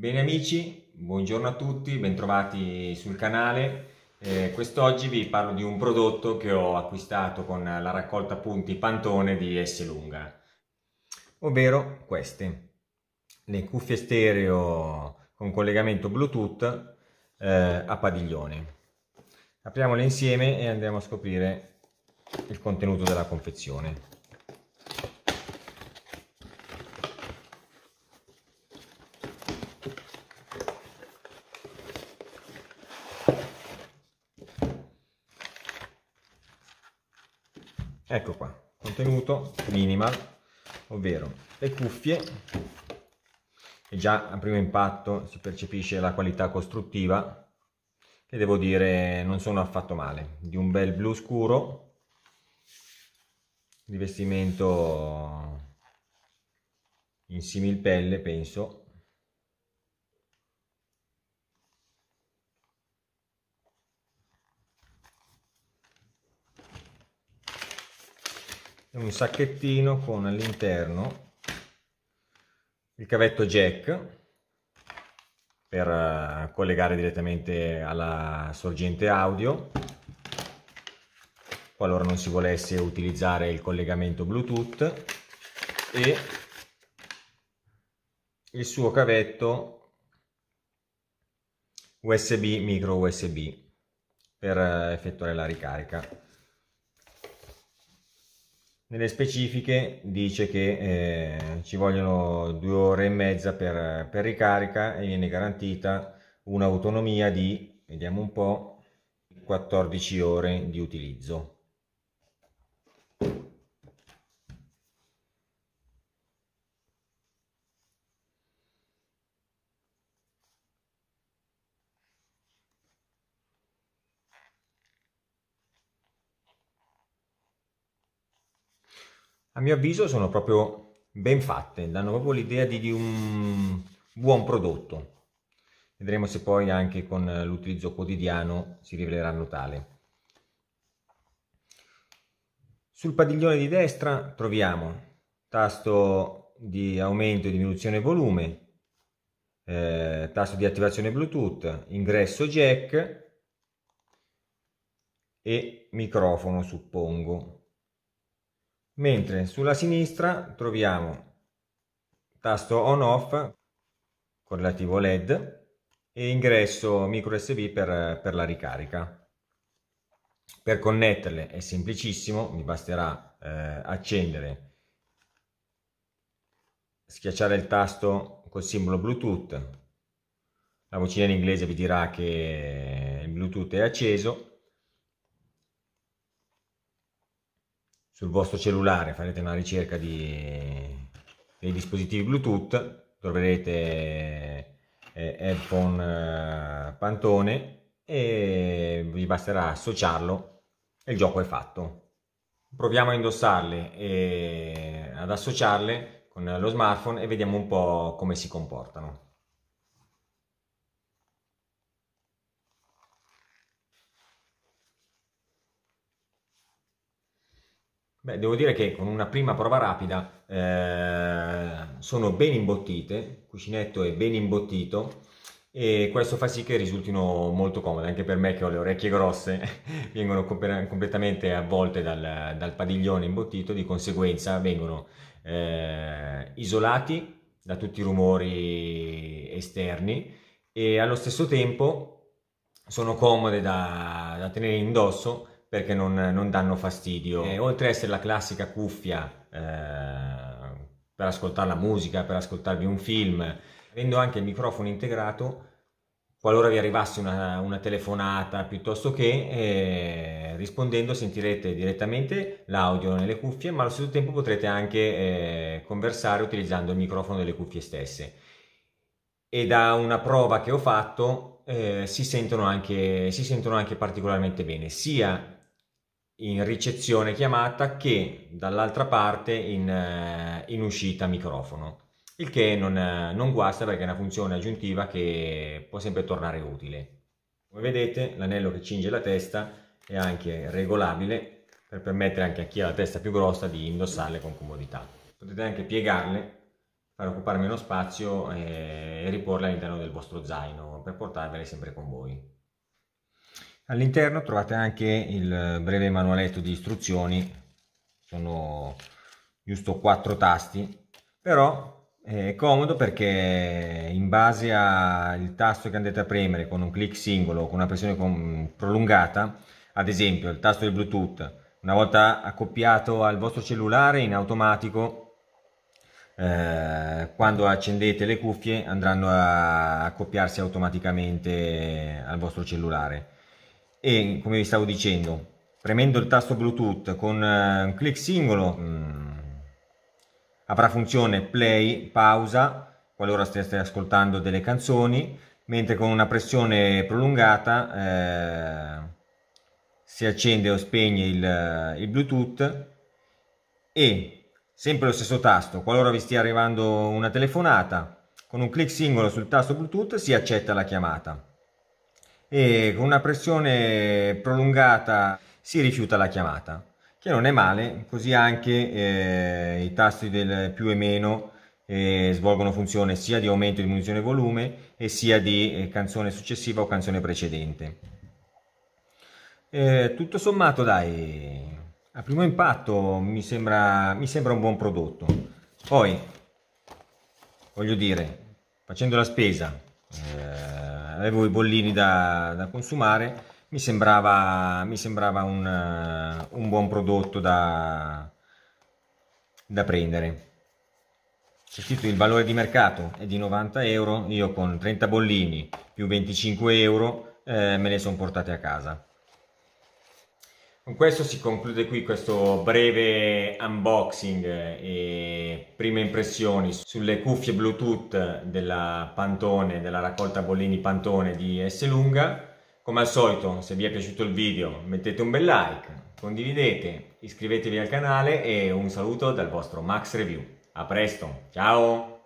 Bene amici, buongiorno a tutti, bentrovati sul canale. Eh, quest'oggi vi parlo di un prodotto che ho acquistato con la raccolta punti Pantone di S Lunga, ovvero queste, le cuffie stereo con collegamento Bluetooth eh, a padiglione. Apriamole insieme e andiamo a scoprire il contenuto della confezione. Ecco qua, contenuto minimal, ovvero le cuffie, e già a primo impatto si percepisce la qualità costruttiva, che devo dire non sono affatto male, di un bel blu scuro, rivestimento in similpelle penso, un sacchettino con all'interno il cavetto jack per eh, collegare direttamente alla sorgente audio qualora non si volesse utilizzare il collegamento bluetooth e il suo cavetto usb micro usb per eh, effettuare la ricarica nelle specifiche dice che eh, ci vogliono due ore e mezza per, per ricarica e viene garantita un'autonomia di, vediamo un po', 14 ore di utilizzo. a mio avviso sono proprio ben fatte, danno proprio l'idea di, di un buon prodotto. Vedremo se poi anche con l'utilizzo quotidiano si riveleranno tale. Sul padiglione di destra troviamo tasto di aumento e diminuzione volume, eh, tasto di attivazione Bluetooth, ingresso jack e microfono suppongo mentre sulla sinistra troviamo tasto on off correlativo led e ingresso micro sb per, per la ricarica per connetterle è semplicissimo mi basterà eh, accendere schiacciare il tasto col simbolo bluetooth la vocina in inglese vi dirà che il bluetooth è acceso sul vostro cellulare farete una ricerca di, dei dispositivi Bluetooth, troverete eh, headphone eh, Pantone e vi basterà associarlo e il gioco è fatto. Proviamo a indossarle e ad associarle con lo smartphone e vediamo un po' come si comportano. Beh, devo dire che con una prima prova rapida eh, sono ben imbottite, il cuscinetto è ben imbottito e questo fa sì che risultino molto comode, anche per me che ho le orecchie grosse vengono completamente avvolte dal, dal, padiglione imbottito, di conseguenza vengono eh, isolati da tutti i rumori esterni e allo stesso tempo sono comode da, da tenere indosso perché non, non danno fastidio. E eh, oltre ad essere la classica cuffia eh, per ascoltare la musica, per ascoltarvi un film, avendo anche il microfono integrato, qualora vi arrivasse una, una telefonata piuttosto che eh, rispondendo sentirete direttamente l'audio nelle cuffie, ma allo stesso tempo potrete anche eh, conversare utilizzando il microfono delle cuffie stesse. E da una prova che ho fatto eh, si, sentono anche, si sentono anche particolarmente bene, sia in ricezione chiamata che dall'altra parte in, eh, in uscita microfono, il che non, eh, non guasta perché è una funzione aggiuntiva che può sempre tornare utile. Come vedete l'anello che cinge la testa è anche regolabile per permettere anche a chi ha la testa più grossa di indossarle con comodità. Potete anche piegarle per occupare meno spazio eh, e riporle all'interno del vostro zaino per portarvele sempre con voi. All'interno trovate anche il breve manualetto di istruzioni, sono giusto quattro tasti, però è comodo perché in base al tasto che andate a premere con un clic singolo o con una pressione prolungata, ad esempio il tasto del Bluetooth, una volta accoppiato al vostro cellulare in automatico, eh, quando accendete le cuffie andranno a accoppiarsi automaticamente al vostro cellulare e come vi stavo dicendo premendo il tasto bluetooth con eh, un clic singolo mh, mm, avrà funzione play pausa qualora stiate ascoltando delle canzoni mentre con una pressione prolungata eh, si accende o spegne il, eh, il, bluetooth e sempre lo stesso tasto qualora vi stia arrivando una telefonata con un clic singolo sul tasto bluetooth si accetta la chiamata e con una pressione prolungata si rifiuta la chiamata, che non è male, così anche eh, i tasti del più e meno eh, svolgono funzione sia di aumento e diminuzione volume e sia di eh, canzone successiva o canzone precedente. Eh, tutto sommato dai, a primo impatto mi sembra, mi sembra un buon prodotto. Poi, voglio dire, facendo la spesa, eh, avevo i bollini da, da consumare, mi sembrava, mi sembrava un, un, buon prodotto da, da prendere. C'è scritto il valore di mercato è di 90 euro, io con 30 bollini più 25 euro eh, me le sono portate a casa. Con questo si conclude qui questo breve unboxing eh, e prime impressioni sulle cuffie Bluetooth della Pantone, della raccolta bollini Pantone di S Lunga. Come al solito, se vi è piaciuto il video, mettete un bel like, condividete, iscrivetevi al canale e un saluto dal vostro Max Review. A presto, ciao!